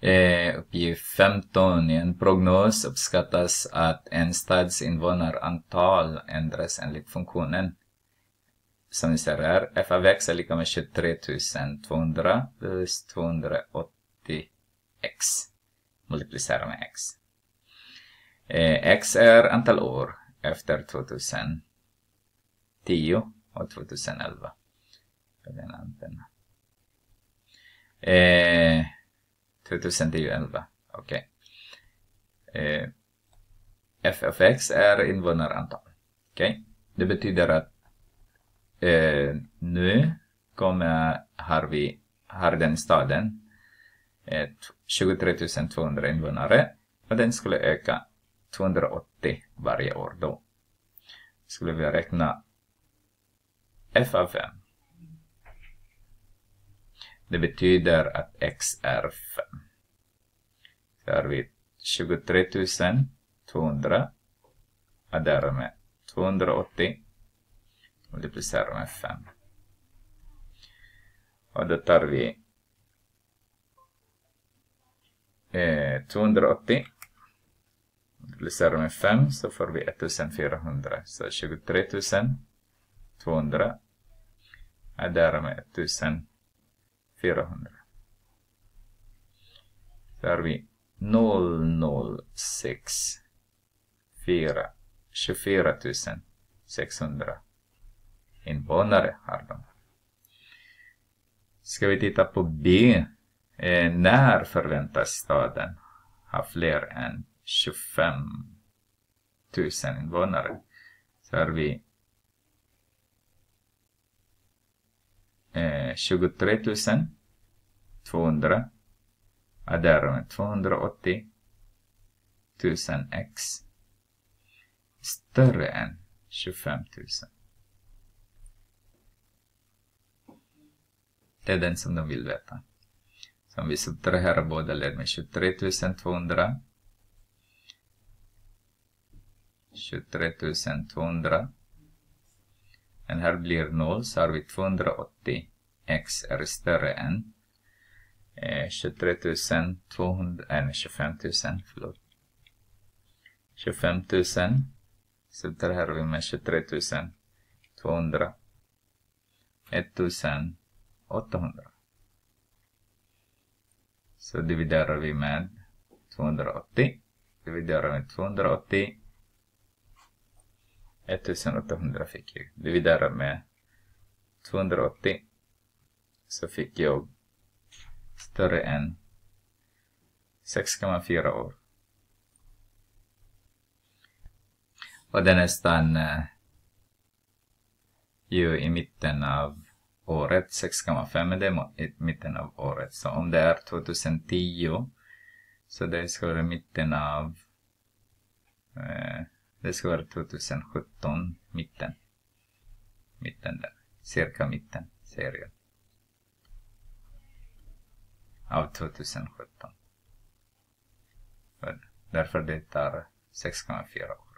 uppgift eh, 15. I en prognos uppskattas att en stads invånarantal ändras enligt funktionen. Som ni ser här, f av x är lika med 23 200 plus 280 x. Multiplicera med x. Eh, x är antal år efter 2010 och 2011. Jag vill använda. Eh, 2000 Okej. Okay. Eh, f av x är invånarantal. Okej. Okay. Det betyder att eh, nu kommer, har vi, har den staden eh, 23 200 invånare och den skulle öka 280 varje år då. Skulle vi räkna f av 5. Det betyder att x är 5. Där har vi 23 200. Ja, med 280. Och det placerar med 5. Och då tar vi eh, 280. Placerar med 5 så får vi 1400. Så 23 200 är med 1400. Så har vi 006 4 24 600 invånare har de. Ska vi titta på B. Eh, när förväntas staden ha fler än 25 000 invånare? Så har vi eh, 23 200 är därmed 280 000 x större än 25 000. Det är den som de vill veta. Så om vi subtraherar båda led med 23 200 23 200 Den här blir 0 så har vi 280 x är större än eh, 23 200, eh, nej 25 000, förlåt. 25 000, subtraherar vi med 23 200. 1800. Så dividerar vi med 280. Dividerar med 280. 1800 fick jag. Dividerar med 280. Så fick jag större än 6,4 år. Och det är nästan eh, ju i mitten av året, 6,5 är det i mitten av året. Så om det är 2010 så det ska vara mitten av eh, det ska vara 2017, mitten. Mitten där, cirka mitten, säger jag av 2017. Därför det tar 6,4 år.